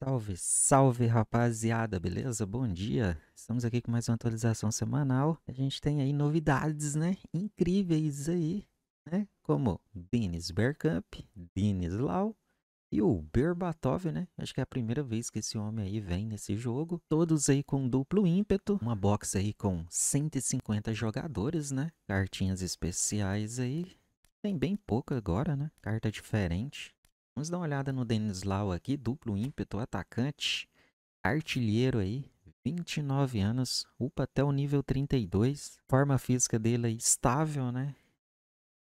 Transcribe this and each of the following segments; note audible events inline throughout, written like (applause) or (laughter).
Salve, salve rapaziada, beleza? Bom dia! Estamos aqui com mais uma atualização semanal. A gente tem aí novidades, né? Incríveis aí, né? Como Denis Bergkamp, Denis Lau e o Berbatov, né? Acho que é a primeira vez que esse homem aí vem nesse jogo. Todos aí com duplo ímpeto. Uma box aí com 150 jogadores, né? Cartinhas especiais aí. Tem bem pouco agora, né? Carta diferente. Vamos dar uma olhada no Law aqui, duplo ímpeto, atacante, artilheiro aí, 29 anos, upa até o nível 32. Forma física dele aí estável, né?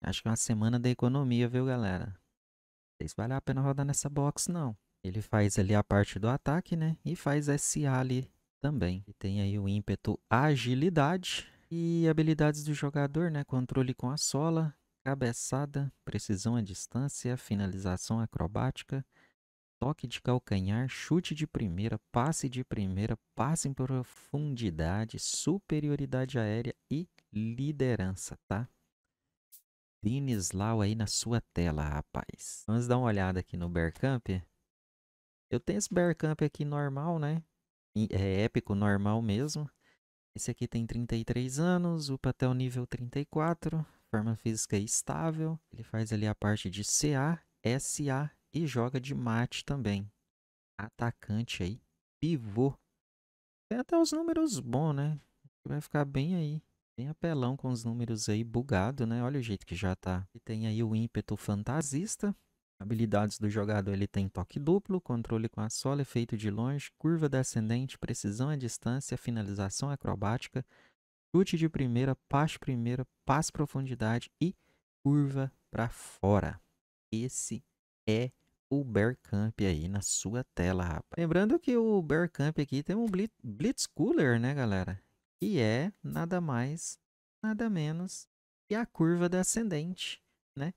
Acho que é uma semana da economia, viu, galera? Não sei se vale a pena rodar nessa box, não. Ele faz ali a parte do ataque, né? E faz SA ali também. E tem aí o ímpeto agilidade e habilidades do jogador, né? Controle com a sola, cabeçada, precisão à distância, finalização acrobática, toque de calcanhar, chute de primeira, passe de primeira, passe em profundidade, superioridade aérea e liderança, tá? Dinislau aí na sua tela, rapaz. Vamos dar uma olhada aqui no Bergkamp. Eu tenho esse Bergkamp aqui normal, né? É épico, normal mesmo. Esse aqui tem 33 anos, upa até o nível 34 forma física estável, ele faz ali a parte de CA, SA e joga de mate também. Atacante aí, pivô. Tem até os números bons, né? Vai ficar bem aí, bem apelão com os números aí, bugado, né? Olha o jeito que já tá. ele tem aí o ímpeto fantasista. Habilidades do jogador, ele tem toque duplo, controle com a sola, efeito de longe, curva descendente, precisão à distância, finalização acrobática, chute de primeira, passe primeira, passe profundidade e curva para fora. Esse é o Bear Camp aí na sua tela, rapaz. Lembrando que o Bear Camp aqui tem um Blitz, Cooler, né, galera? Que é nada mais, nada menos que a curva descendente, né?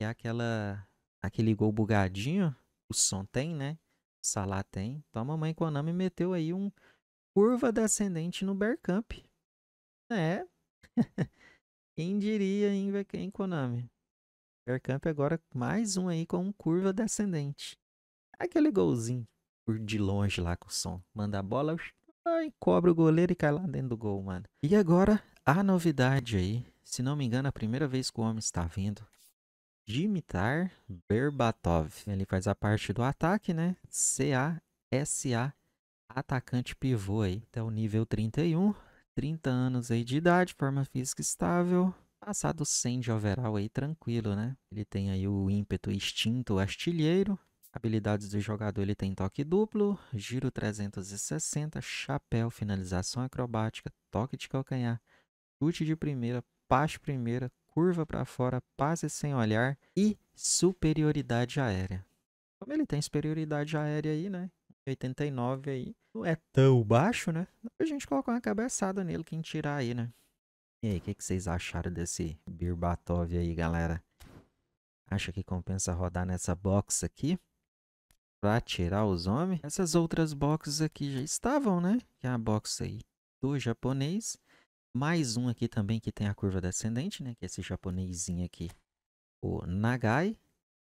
é aquela, aquele gol bugadinho, o som tem, né? O Salah tem. Então a mamãe Konami meteu aí um curva descendente no Bear Camp. É. (laughs) Quem diria, hein, em Konami? Bergkamp agora mais um aí com curva descendente. Aquele golzinho por de longe lá com o som. Manda a bola, ai, cobra o goleiro e cai lá dentro do gol, mano. E agora a novidade aí, se não me engano, é a primeira vez que o homem está vindo Dimitar Berbatov. Ele faz a parte do ataque, né? C A S A atacante pivô aí, até o então, nível 31. 30 anos aí de idade, forma física estável, passado 100 de overall aí tranquilo, né? Ele tem aí o ímpeto extinto artilheiro, habilidades do jogador ele tem toque duplo, giro 360, chapéu, finalização acrobática, toque de calcanhar, chute de primeira, passe primeira, curva para fora, passe sem olhar e superioridade aérea. Como ele tem superioridade aérea aí, né? 89 aí, não é tão baixo, né? A gente coloca uma cabeçada nele, quem tirar aí, né? E aí, o que, que, vocês acharam desse Birbatov aí, galera? Acha que compensa rodar nessa box aqui? Pra tirar os homens? Essas outras boxes aqui já estavam, né? Que é a box aí do japonês. Mais um aqui também que tem a curva descendente, né? Que é esse japonesinho aqui, o Nagai.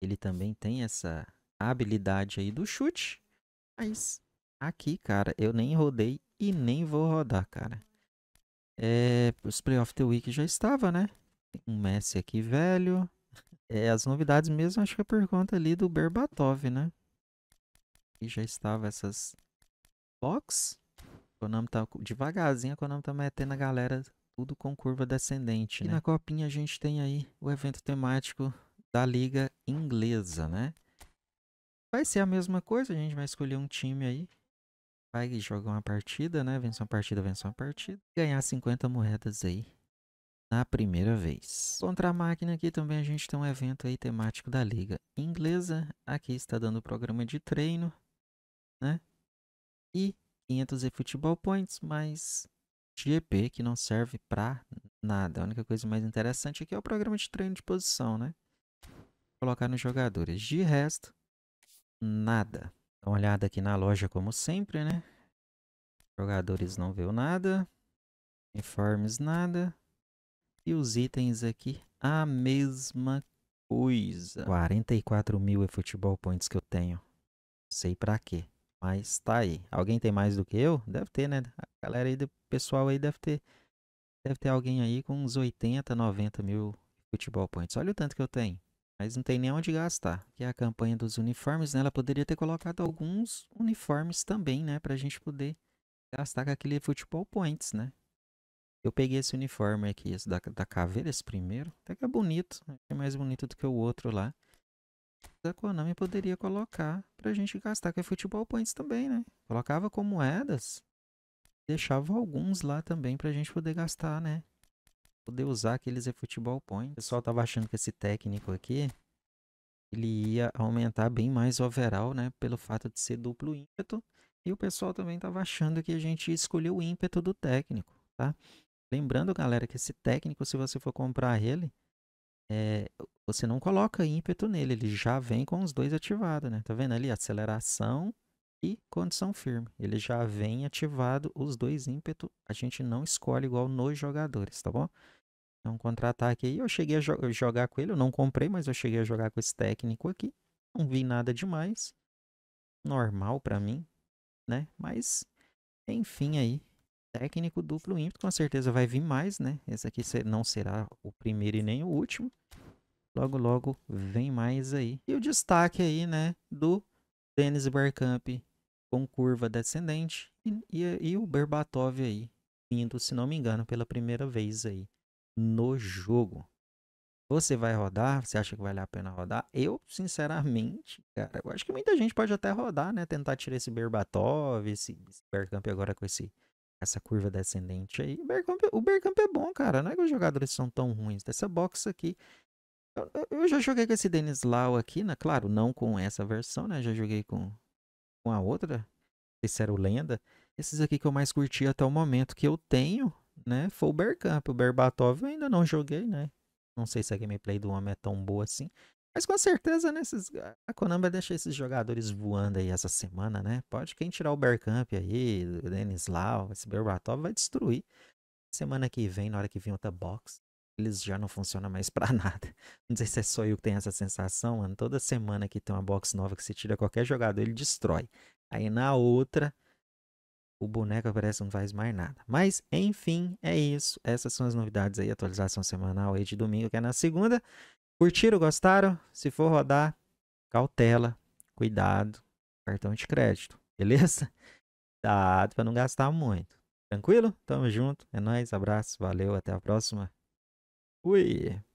Ele também tem essa habilidade aí do chute. Mas aqui, cara, eu nem rodei e nem vou rodar, cara. É, os Playoff The Week já estava, né? Tem um Messi aqui velho. É, as novidades mesmo, acho que é por conta ali do Berbatov, né? E já estava essas box. A Konami tá devagarzinho, a Konami tá metendo a galera tudo com curva descendente, né? E na copinha a gente tem aí o evento temático da liga inglesa, né? Vai ser a mesma coisa, a gente vai escolher um time aí vai e joga uma partida, né? Vence uma partida, vence uma partida. Ganhar 50 moedas aí na primeira vez. Contra a máquina aqui também a gente tem um evento aí temático da liga inglesa. Aqui está dando o programa de treino, né? E 500 e futebol points, mais GP que não serve para nada. A única coisa mais interessante aqui é o programa de treino de posição, né? colocar nos jogadores. De resto, nada. Uma olhada aqui na loja, como sempre, né? Jogadores não viu nada. Informes nada. E os itens aqui, a mesma coisa. 44 mil é futebol points que eu tenho. Sei pra quê, mas tá aí. Alguém tem mais do que eu? Deve ter, né? A galera aí, o pessoal aí deve ter. Deve ter alguém aí com uns 80, 90 mil futebol points. Olha o tanto que eu tenho. Mas não tem nem onde gastar. Que é a campanha dos uniformes, né? Ela poderia ter colocado alguns uniformes também, né? Pra gente poder gastar com aquele futebol points, né? Eu peguei esse uniforme aqui, esse da, da caveira, esse primeiro. Até que é bonito. Né? É mais bonito do que o outro lá. A Konami poderia colocar pra gente gastar com futebol points também, né? Colocava com moedas. Deixava alguns lá também pra gente poder gastar, né? poder usar aqueles é eFootball Points. O pessoal tava achando que esse técnico aqui, ele ia aumentar bem mais o overall, né? Pelo fato de ser duplo ímpeto. E o pessoal também tava achando que a gente escolheu o ímpeto do técnico, tá? Lembrando, galera, que esse técnico, se você for comprar ele, é, você não coloca ímpeto nele, ele já vem com os dois ativados, né? Tá vendo ali? Aceleração e condição firme. Ele já vem ativado os dois ímpeto, a gente não escolhe igual nos jogadores, tá bom? um então, contra-ataque aí. Eu cheguei a jo jogar com ele, eu não comprei, mas eu cheguei a jogar com esse técnico aqui. Não vi nada demais. Normal para mim, né? Mas, enfim, aí. Técnico duplo ímpeto, com certeza vai vir mais, né? Esse aqui não será o primeiro e nem o último. Logo, logo vem mais aí. E o destaque aí, né? Do Dennis Bergkamp com curva descendente e, e, e o Berbatov aí vindo, se não me engano, pela primeira vez aí no jogo. Você vai rodar? Você acha que vale a pena rodar? Eu, sinceramente, cara, eu acho que muita gente pode até rodar, né? Tentar tirar esse Berbatov, esse, esse agora com esse, essa curva descendente aí. O Bergkamp, o Bergkamp é bom, cara. Não é que os jogadores são tão ruins. Dessa box aqui. Eu, eu, já joguei com esse Denis Lau aqui, né? Claro, não com essa versão, né? Já joguei com, com a outra. esse era o Lenda. Esses aqui que eu mais curti até o momento que eu tenho né, foi o Bergkamp. O Berbatov eu ainda não joguei, né? Não sei se a gameplay do homem é tão boa assim. Mas com certeza, né, esses, ah, a Konami vai deixar esses jogadores voando aí essa semana, né? Pode quem tirar o Bergkamp aí, o Denis Lau, esse Berbatov vai destruir. Semana que vem, na hora que vem outra box, eles já não funcionam mais (laughs) para nada. Não sei se é só eu que tenho essa sensação, mano. Toda semana que tem uma box nova que você tira qualquer jogador, ele destrói. Aí na outra, o boneco parece não faz mais nada. Mas, enfim, é isso. Essas são as novidades aí, atualização semanal aí de domingo, que é na segunda. Curtiram, gostaram? Se for rodar, cautela, cuidado, cartão de crédito, beleza? (laughs) Dado para não gastar muito. Tranquilo? Tamo junto. É nóis, abraço, valeu, até a próxima. Fui!